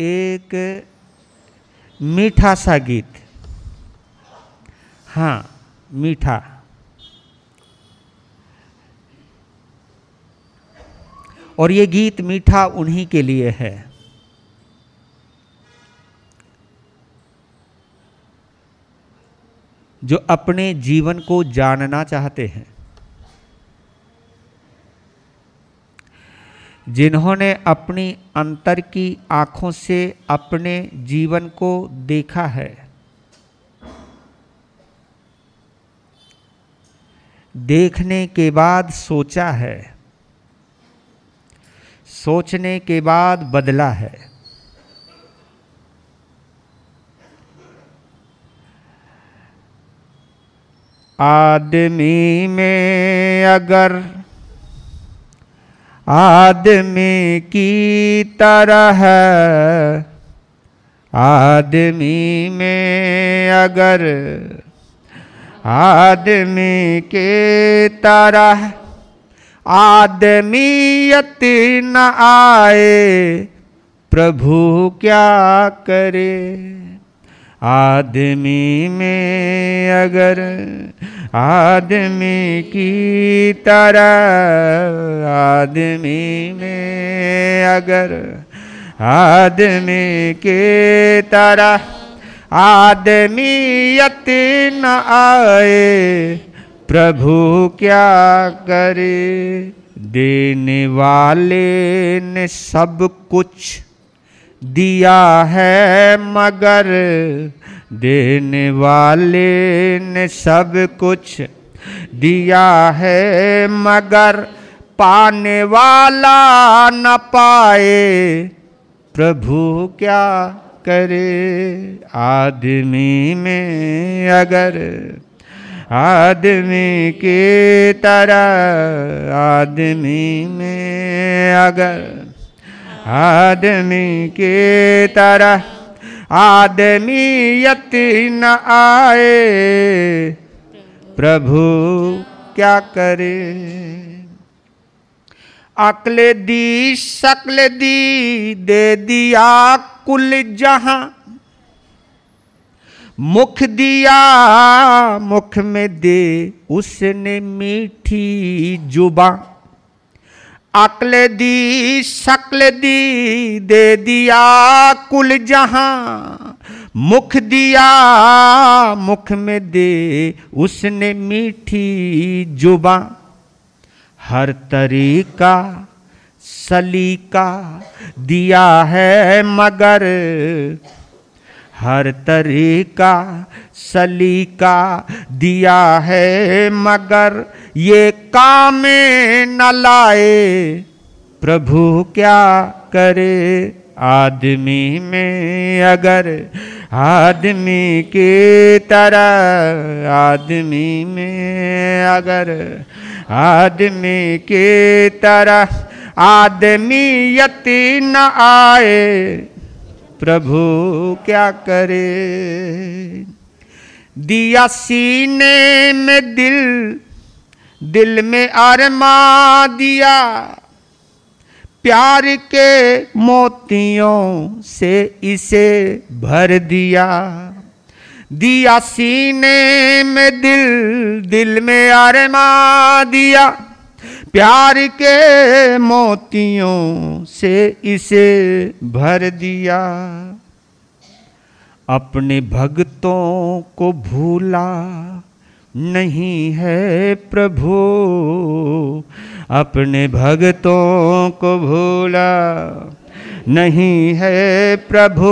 एक मीठा सा गीत हाँ मीठा और ये गीत मीठा उन्हीं के लिए है जो अपने जीवन को जानना चाहते हैं जिन्होंने अपनी अंतर की आँखों से अपने जीवन को देखा है देखने के बाद सोचा है सोचने के बाद बदला है आदमी में अगर आदमी की तरह आदमी में अगर आदमी के तरह आदमीयत न आए प्रभु क्या करे आदमी में अगर आदमी की तरह आदमी में अगर आदमी के तरह आदमीयत न आए प्रभु क्या करे देने वाले ने सब कुछ दिया है मगर देने वाले ने सब कुछ दिया है मगर पाने वाला न पाए प्रभु क्या करे आदमी में अगर आदमी की तरह आदमी में अगर आदमी के तरह आदमीयत न आए प्रभु क्या करे अकल दी शक्ल दी दे दिया कुल जहां मुख दिया मुख में दे उसने मीठी जुबा अकल दी शक्ल दी दे दिया कुल जहां मुख दिया मुख में दे उसने मीठी जुबा हर तरीका सलीका दिया है मगर हर तरीका सलीका दिया है मगर ये काम न लाए प्रभु क्या करे आदमी में अगर आदमी की तरह आदमी में अगर आदमी की तरह आदमी यति न आए प्रभु क्या करे दिया सीने में दिल दिल में अरमा दिया प्यार के मोतियों से इसे भर दिया दिया सीने में दिल दिल में अरमा दिया प्यार के मोतियों से इसे भर दिया अपने भक्तों को भूला नहीं है प्रभु अपने भक्तों को भूला नहीं है प्रभु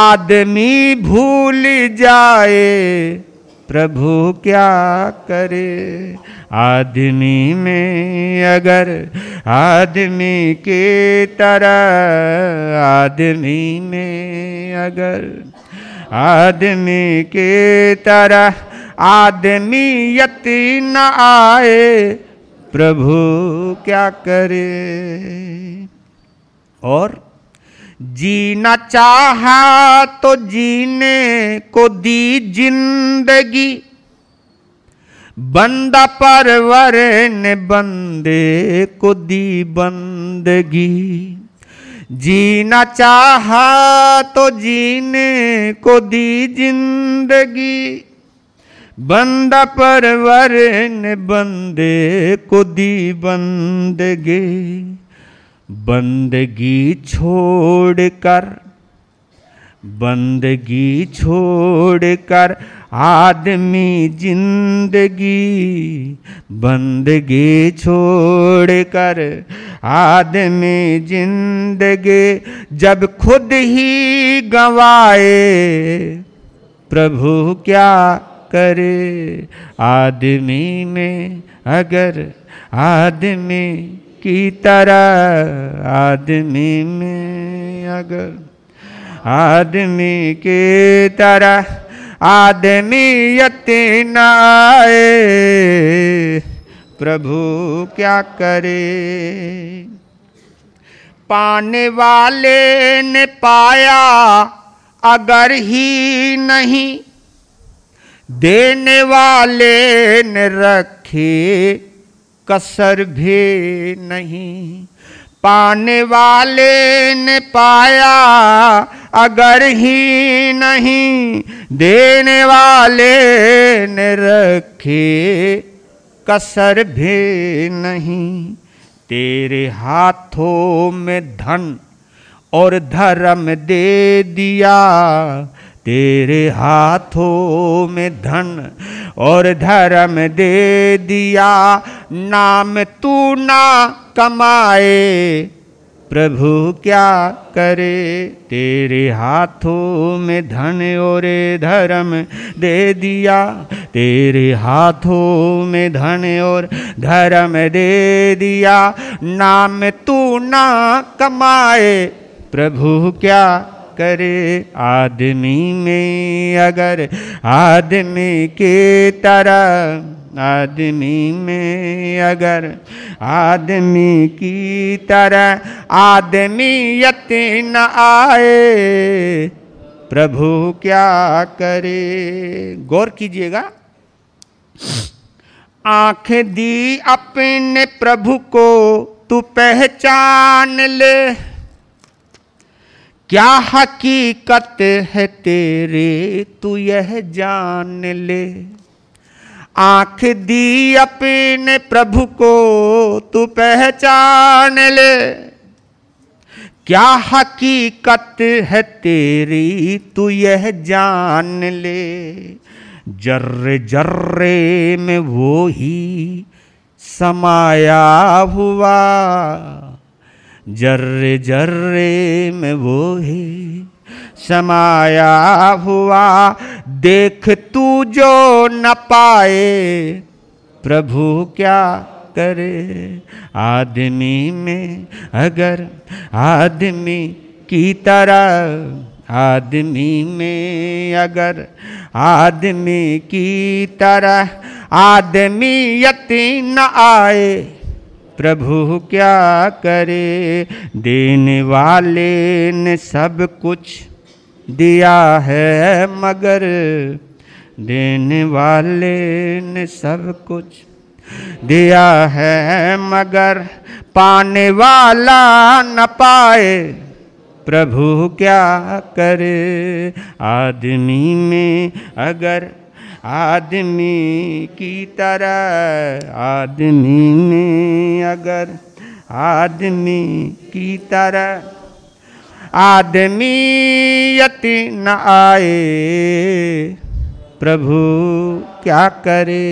आदमी भूल जाए प्रभु क्या करे आदमी में अगर आदमी के तरह आदमी में अगर आदमी के तरह आदमीयत न आए प्रभु क्या करे और जीना चाहा तो जीने को दी जिंदगी बंदा परवर ने बंदे को दी बंदगी जीना चाहा तो जीने को दी जिंदगी बंदा परवर ने बंदे को दी बंदगी बंदगी छोड़कर बंदगी छोड़कर आदमी जिंदगी बंदगी छोड़कर आदमी जिंदगी जब खुद ही गवाए प्रभु क्या करे आदमी में अगर आदमी की तरह आदमी में अगर आदमी की तरह आदमी न आए प्रभु क्या करे पाने वाले ने पाया अगर ही नहीं देने वाले ने रखी कसर भी नहीं पाने वाले ने पाया अगर ही नहीं देने वाले ने रखे कसर भी नहीं तेरे हाथों में धन और धर्म दे दिया तेरे हाथों में धन और धर्म दे दिया नाम तू ना कमाए प्रभु क्या करे तेरे हाथों में धन और धर्म दे दिया तेरे हाथों में धन और धर्म दे दिया नाम तू ना कमाए प्रभु क्या करे आदमी में अगर आदमी की तरह आदमी में अगर आदमी की तरह आदमीयत न आए प्रभु क्या करे गौर कीजिएगा आंख दी अपने प्रभु को तू पहचान ले क्या हकीकत है तेरे तू यह जान ले आंख दी अपने प्रभु को तू पहचान ले क्या हकीकत है तेरी तू यह जान ले जर्रे जर्रे में वो ही समाया हुआ जर्रे जर्रे में वो ही समाया हुआ देख तू जो न पाए प्रभु क्या करे आदमी में अगर आदमी की तरह आदमी में अगर आदमी की तरह आदमी यति न आए प्रभु क्या करे देने वाले ने सब कुछ दिया है मगर देने वाले ने सब कुछ दिया है मगर पाने वाला न पाए प्रभु क्या करे आदमी में अगर आदमी की तरह आदमी में अगर आदमी की तरह आदनी यति न आए प्रभु क्या करे